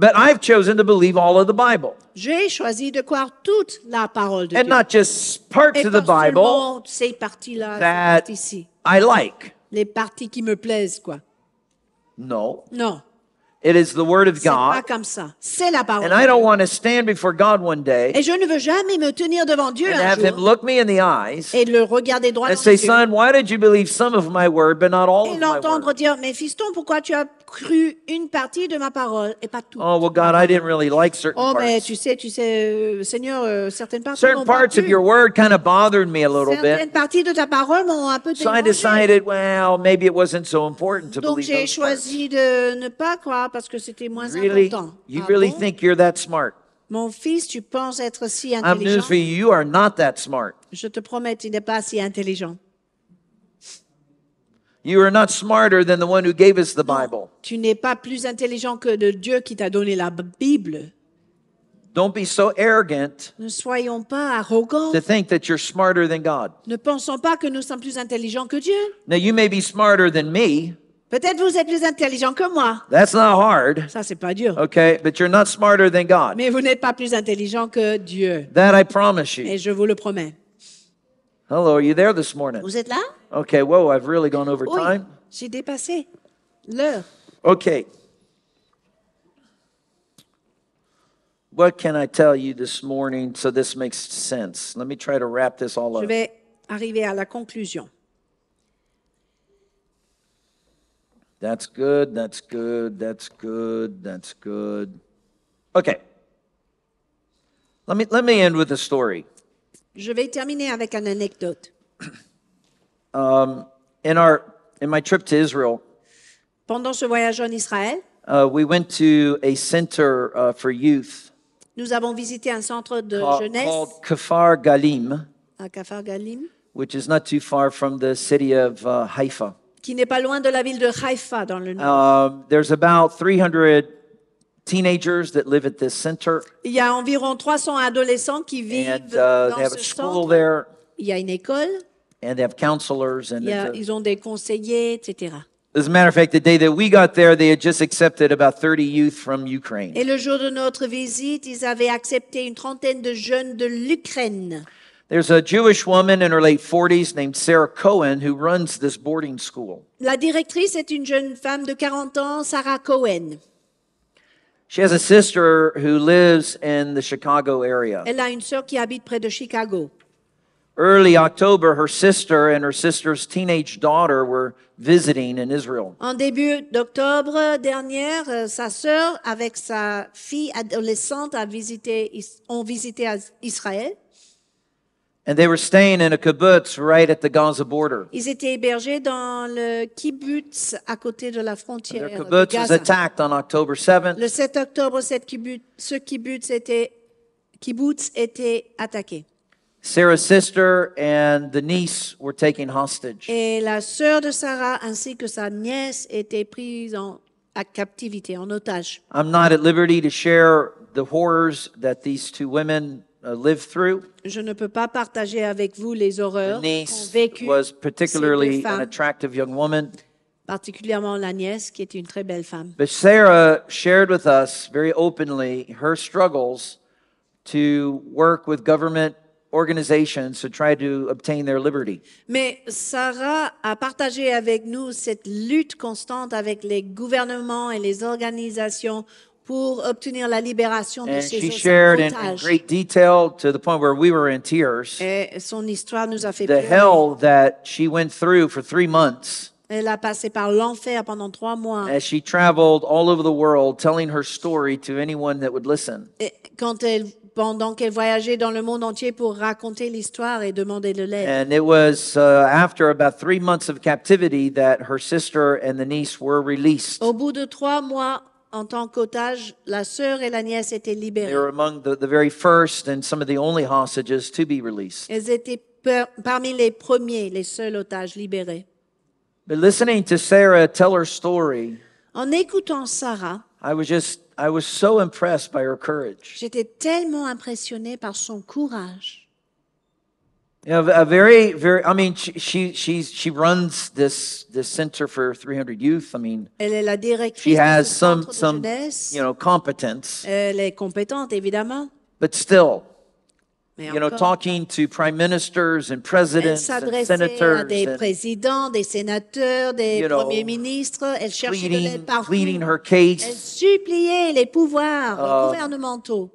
But I've chosen to believe all of the Bible. J'ai choisi de croire toute la parole de and Dieu. not just parts Et of the Bible ces parties-là, that ces parties I like. Les parties qui me plaisent, quoi. No. Non. It is the word of God. Pas comme ça. C'est la parole. And I don't want to stand before God one day. Et je ne veux jamais me tenir devant Dieu un jour. and un have jour. him look me in the eyes. Et le regarder droit and dans les yeux. Son, why did you believe some of my word but not all of my word? Et l'entendre dire, mais fiston, pourquoi tu as cru une partie de ma parole et pas tout. Oh, well, God, I didn't really like certain oh, ben, parts. mais tu sais, tu sais, euh, Seigneur, euh, certaines parties Certain m'ont pas parts of your word kind of bothered me a little bit. Certaines parties de ta parole m'ont un peu So I decided, well, maybe it wasn't so important to Donc believe j'ai those parts. choisi de ne pas croire parce que c'était moins Really? important. You Ah really bon? think you're that smart? Mon fils, tu penses être si I have news for you. You are not that smart. Je te promets, tu n'es pas si intelligent. You are not smarter than the one who gave us the Bible. Tu n'es pas plus intelligent que le Dieu qui t'a donné la Bible. Don't be so arrogant Ne soyons pas arrogants. to think that you're smarter than God. Ne pensons pas que nous sommes plus intelligents que Dieu. Now, you may be smarter than me. Peut-être vous êtes plus intelligent que moi. That's not hard, Ça, c'est pas dur. okay? But you're not smarter than God. Mais vous n'êtes pas plus intelligent que Dieu. That I promise you. Et je vous le promets. Hello, are you there this morning? Vous êtes là? Okay, whoa, I've really gone over Oui, time. j'ai dépassé l'heure. Okay. What can I tell you this morning so this makes sense? Let me try to wrap this all Je up. vais arriver à la conclusion. That's good, that's good, that's good, that's good. Okay. Let me, let me end with a story. Je vais terminer avec une anecdote. Um, in our in my trip to Israel, Pendant ce voyage en Israël, uh, we went to a center uh, for youth nous avons visité un centre de called, jeunesse called Kfar Galim, à Kfar Galim, which is not too far from the city of uh, Haifa. qui n'est pas loin de la ville de Haifa dans le nord. Um, there's about 300 teenagers that live at this center, Il y a environ 300 adolescents qui vivent and uh, they dans have ce a school centre. there. Il y a une école and they have counselors and yeah, ils ont des conseillers, etc. as a matter of fact, the day that we got there, they had just accepted about 30 youth from Ukraine. Et le jour de notre visite, ils avaient accepté une trentaine de jeunes de l'Ukraine. There's a Jewish woman in her late 40s named Sarah Cohen who runs this boarding school. La directrice est une jeune femme de 40 ans, Sarah Cohen. She has a sister who lives in the Chicago area. Elle a une sœur qui habite près de Chicago early October, her sister and her sister's teenage daughter were visiting in Israel. En début d'octobre dernier, euh, sa sœur avec sa fille adolescente a visité, ont visité Israël. And they were staying in a kibbutz right at the Gaza border. Ils étaient hébergés dans le kibbutz à côté de la frontière. And their kibbutz Gaza. was attacked on October 7th. Le 7 octobre, cette kibbutz, ce kibbutz était, kibbutz était attaqué. Sarah's sister and the niece were taken hostage. Et la sœur de Sarah ainsi que sa nièce étaient prises en à captivité, en otage. I'm not at liberty to share the horrors that these two women uh, lived through. Je ne peux pas partager avec vous les horreurs The niece was particularly an attractive young woman, particulièrement la nièce qui est une très belle femme. but Sarah shared with us very openly her struggles to work with government organizations to try to obtain their liberty. Mais Sarah a partagé avec nous cette lutte constante avec les gouvernements et les organisations pour obtenir la libération de ses ces she shared in, in, great detail to the point where we were in tears. Et son histoire nous a fait the hell that she went through for three months. Elle a passé par l'enfer pendant trois mois. As she traveled all over the world, telling her story to anyone that would listen. Et quand elle pendant qu'elle voyageait dans le monde entier pour raconter l'histoire et demander de l'aide. And it was uh, after about three months of captivity that her sister and the niece were released. Au bout de trois mois en tant qu'otage, la sœur et la nièce étaient libérées. They were among the, very first and some of the only hostages to be released. Elles étaient parmi les premiers, les seuls otages libérés. But listening to Sarah tell her story, en écoutant Sarah, I was just I was so impressed by her courage. J'étais tellement impressionné par son courage. You know, a very, very. I mean, she, she, she's, she runs this, this center for 300 youth. I mean, elle est la directrice she has some, some, jeunesse. you know, competence. Elle est compétente, évidemment. But still, you know, talking to prime ministers and presidents and senators, des présidents, des sénateurs, des You know, premiers ministres. Elle pleading, pleading her Elle case, suppliait les pouvoirs euh, gouvernementaux.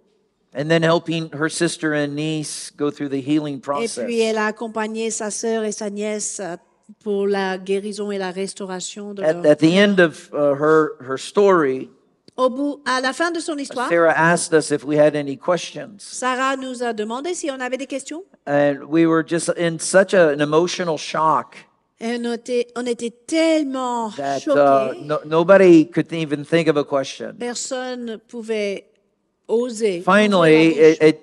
and then helping her sister and niece go through the healing Et puis process. elle a accompagné sa sœur et sa nièce euh, pour la guérison et la restauration de At, leur... at the end of uh, her her story, Au bout, à la fin de son histoire, Sarah asked us if we had any questions. Sarah nous a demandé si on avait des questions. And we were just in such a, an emotional shock. Et on était, on était tellement that, uh, choqués. Uh, no, nobody could even think of a question. Personne pouvait oser. Finally, it, it,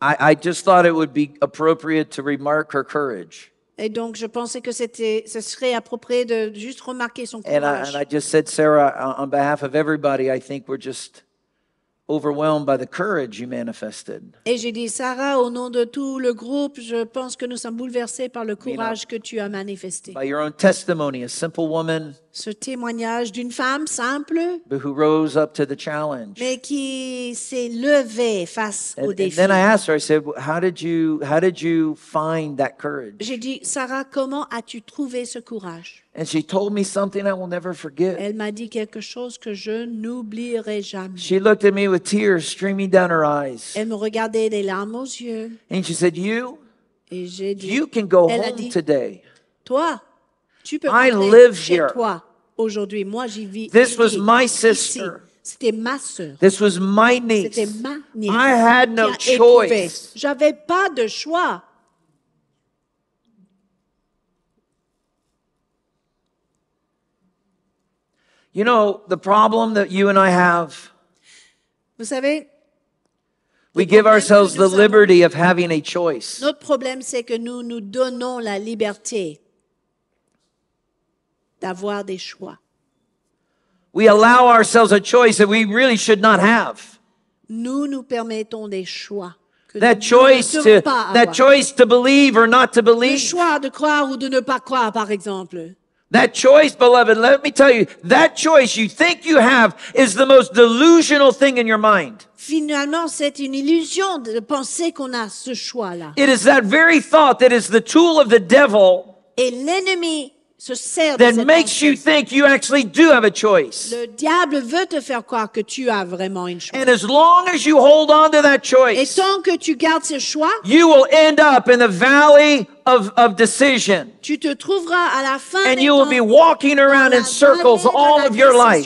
I, I just thought it would be appropriate to remark her courage. Et donc, je pensais que c'était, ce serait approprié de juste remarquer son courage. And I, and I just said, Sarah, on behalf of everybody, I think we're just et j'ai dit, Sarah, au nom de tout le groupe, je pense que nous sommes bouleversés par le courage que tu as manifesté. simple Ce témoignage d'une femme simple, mais qui s'est levée face au défi. then I J'ai dit, Sarah, comment as-tu trouvé ce courage? And she told me something I will never forget. Elle m'a dit quelque chose que je n'oublierai jamais. She looked at me with tears streaming down her eyes. Elle me regardait larmes aux yeux. And she said, "You, Et dit, you can go home dit, today. Toi, tu peux I live chez here. toi aujourd'hui. Moi, j'y vis. This was my sister. C'était ma sœur. This was my niece. C'était ma nièce. I had no choice. J'avais pas de choix. You know, the problem that you and I have. Vous savez, we give ourselves the liberty of having a choice. Notre problème c'est que nous nous donnons la liberté d'avoir des choix. We allow ourselves a choice that we really should not have. Nous nous permettons des choix. That choice, to, that choice to believe or not to believe. Le choix de croire ou de ne pas croire, par exemple. That choice, beloved, let me tell you, that choice you think you have is the most delusional thing in your mind. Finalement, c'est une illusion de penser qu'on a ce choix-là. It is that very thought that is the tool of the devil. Et l'ennemi se sert that de makes you think you actually do have a choice. Le diable veut te faire croire que tu as vraiment une choix. And as long as you hold on to that choice, Et tant que tu gardes ce choix, you will end up in the valley of, of decision. Tu te trouveras à la fin and you will be walking around in circles all of your life.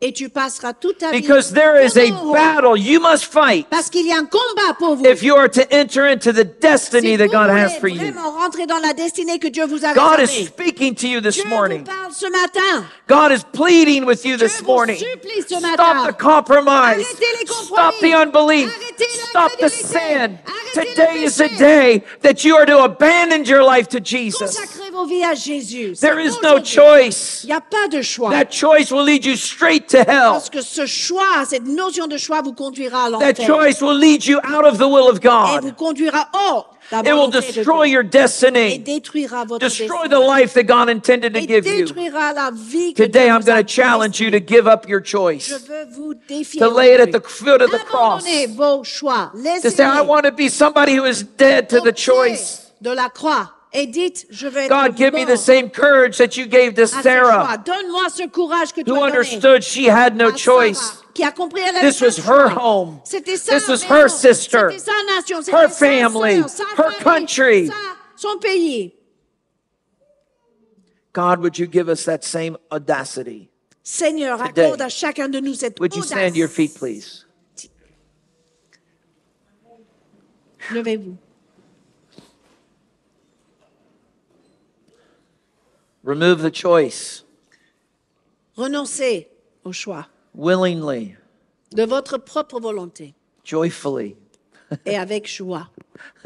Et tu passeras toute ta because vie there is a battle you must fight Parce qu'il y a un combat pour vous. if you are to enter into the destiny si that God has for you. Rentrer dans la destinée que Dieu vous a God is speaking to you this Dieu morning. Vous parle ce matin. God is pleading with you Dieu this morning. ce matin. Stop the compromise. Arrêtez les compromis. Stop the unbelief. Stop the sin. Arrêtez Today is the day that you are to abandon your life to Jesus. vos vies à Jésus. There is no choice. y a pas de choix. That choice will lead you straight to hell. Parce que ce choix, cette notion de choix vous conduira à That choice will lead you out of the will of God. Et vous conduira hors It will destroy your destiny. Destroy the life that God intended to give you. Today, I'm going to challenge you to give up your choice. To lay it at the foot of the cross. To say, I want to be somebody who is dead to the choice. Et dites, je vais God, give me the same courage that you gave to Sarah, ce courage que tu who understood she had no choice. This was her home. This was her sister, her family, her country. Son pays. God, would you give us that same audacity? Seigneur, accorde à chacun de nous cette Would you stand to your feet, please? Levez-vous. Remove the choice. Renoncez au choix. Willingly. De votre propre volonté. Joyfully. Et avec joie.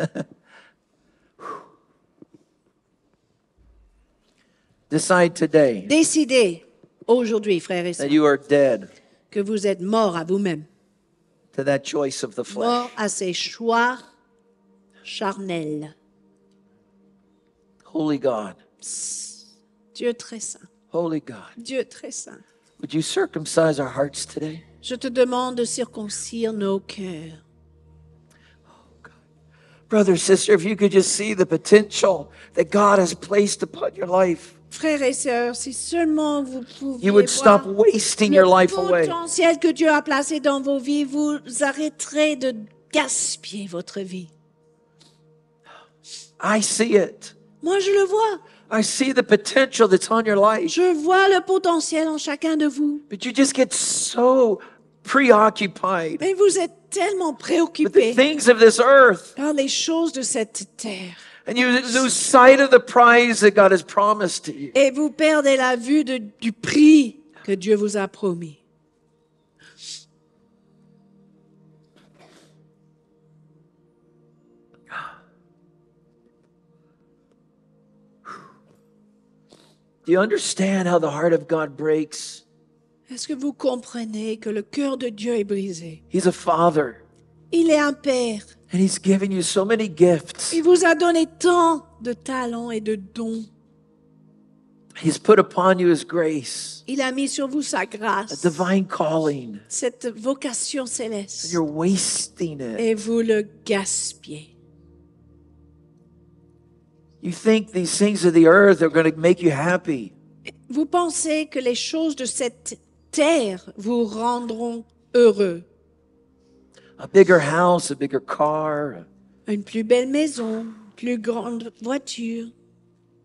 Decide today. Décidez aujourd'hui, frères et sœurs. That you are dead. Que vous êtes mort à vous-même. To that choice of the flesh. Mort à ces choix charnels. Holy God. Dieu très saint. Holy God. Dieu très saint. Would you circumcise our hearts today? Je te demande de circoncire nos cœurs. Oh Brother, sister, if you could just see the potential that God has placed upon your life. Frères et sœurs, si seulement vous pouviez you would stop voir wasting your life away. Le potentiel que Dieu a placé dans vos vies, vous arrêterez de gaspiller votre vie. I see it. Moi, je le vois. I see the potential that's on your life. Je vois le potentiel en chacun de vous. But you just get so preoccupied. Mais vous êtes tellement préoccupé par les choses de cette terre. And you lose sight of the prize that God has promised to you. Et vous perdez la vue de, du prix que Dieu vous a promis. Est-ce que vous comprenez que le cœur de Dieu est brisé? He's a father. Il est un père. And you so many gifts. Il vous a donné tant de talents et de dons. He's put upon you his grace. Il a mis sur vous sa grâce. divine calling. Cette vocation céleste. you're wasting it. Et vous le gaspillez. You think these things of the earth are going to make you happy. Vous pensez que les choses de cette terre vous rendront heureux. A bigger house, a bigger car. Une plus belle maison, plus grande voiture.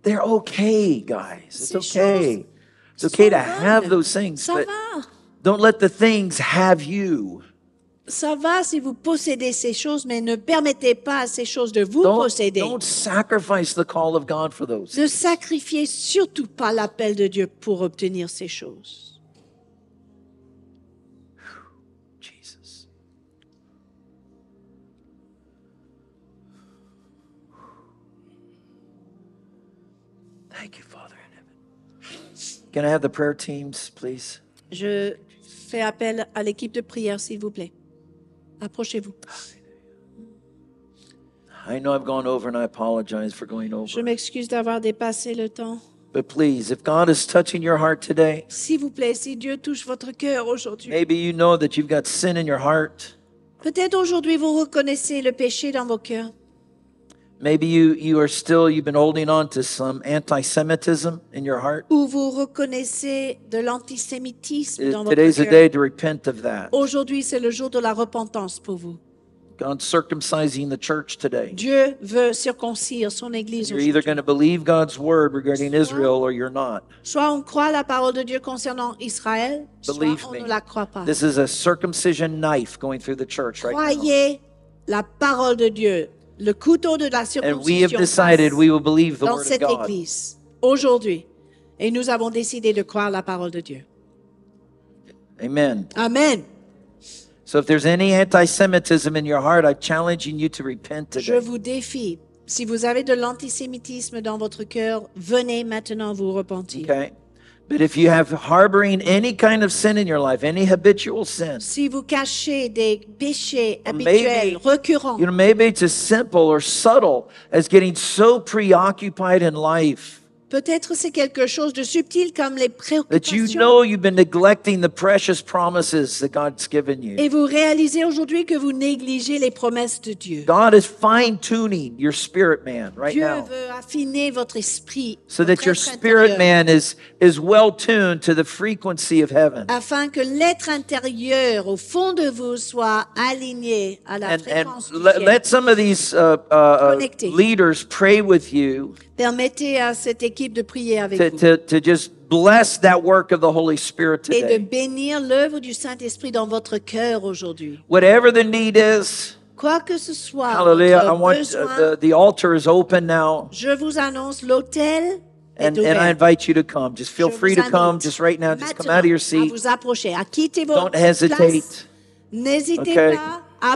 They're okay, guys. It's okay. It's okay to have those things, but don't let the things have you. ça va si vous possédez ces choses, mais ne permettez pas à ces choses de vous posséder. Don't sacrifice Ne sacrifiez surtout pas l'appel de Dieu pour obtenir ces choses. Jesus. Thank you, Father in heaven. Can I have the prayer teams, please? Je fais appel à l'équipe de prière, s'il vous plaît. Approchez-vous. Je m'excuse d'avoir dépassé le temps. But s'il vous plaît, si Dieu touche votre cœur aujourd'hui, Peut-être aujourd'hui vous reconnaissez le péché dans vos cœurs. Maybe you, you are still, you've been holding on to some anti-Semitism in your heart. Ou vous reconnaissez de l'antisémitisme uh, dans Today's votre the day cœur. to repent of that. Aujourd'hui, c'est le jour de la repentance pour vous. God's circumcising the church today. Dieu veut circoncire son église You're either going to believe God's word regarding Israel or you're not. Soit on croit la parole de Dieu concernant Israël, Believe soit on me. ne la croit pas. This is a circumcision knife going through the church right now. Croyez la parole de Dieu le couteau de la And dans cette église aujourd'hui. Et nous avons décidé de croire la parole de Dieu. Amen. Amen. So if there's any anti in your heart, I'm challenging you to repent Je vous défie. Si vous avez de l'antisémitisme dans votre cœur, venez maintenant vous repentir. But if you have harboring any kind of sin in your life, any habitual sin, si vous cachez des péchés habituels, maybe, récurrents, you know, maybe it's as simple or subtle as getting so preoccupied in life. Peut-être c'est quelque chose de subtil comme les préoccupations. Et vous réalisez aujourd'hui que vous négligez les promesses de Dieu. God is fine tuning your spirit man right Dieu now veut affiner votre esprit so votre that your spirit intérieur, man is, is well tuned to the frequency of heaven. afin que l'être intérieur au fond de vous soit aligné à la And, and fréquence du let, ciel. let some of these uh, uh, uh leaders pray with you Permettez à cette équipe de prière avec to, vous. To, to just bless that work of the Holy Spirit Et de bénir l'œuvre du Saint-Esprit dans votre cœur aujourd'hui. Whatever the need is, Quoi que ce soit, hallelujah, I want uh, besoin, the, the altar is open now. je vous annonce l'autel. And, and I invite you to come. Just feel free to come just right now. Just come out of your seat. vous à vos Don't hesitate. Okay. pas, A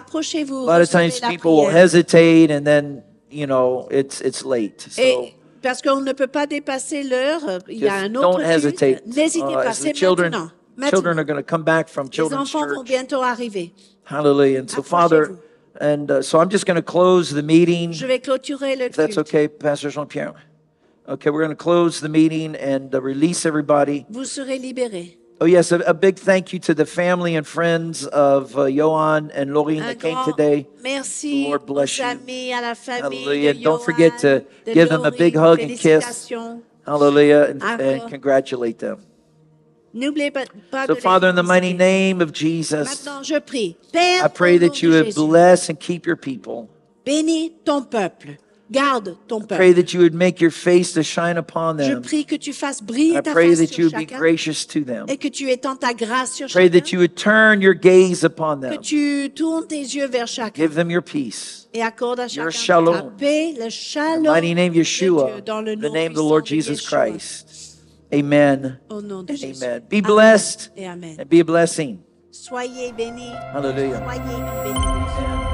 lot of times people will hesitate and then, you know, it's it's late. So Et Parce qu'on ne peut pas dépasser l'heure. Il y a un autre. N'hésitez pas. C'est maintenant. Children are going to come back from Les enfants church. vont bientôt arriver. Hallelujah. And so, Father, and uh, so I'm just going to close the meeting. Je vais clôturer le If that's okay, Pastor Jean-Pierre. Okay, we're going to close the meeting and uh, release everybody. Vous serez libérés. Oh, yes, a, a, big thank you to the family and friends of uh, Johan and Lorraine that came today. Merci Lord bless you. Amis, à la Hallelujah. And don't forget to give Laurie, them a big hug and kiss. Hallelujah. And, and congratulate them. So, Father, in the mighty name of Jesus, I pray that you would bless and keep your people. Bénis ton peuple. Garde ton peuple. Pray that you would make your face to shine upon them. Je prie que tu fasses briller I pray that you would be gracious to them. et que tu étends ta grâce sur Pray that you would turn your gaze upon Que them. tu tournes tes yeux vers chacun Give them your peace. et accorde à chacun shalom. paix, le In the mighty name Yeshua, dans le the name of the Lord Jesus Yeshua. Christ. Amen. Au nom de Jésus. Amen. Be blessed Amen. and be a blessing. Soyez bénis. Hallelujah. Soyez bénis.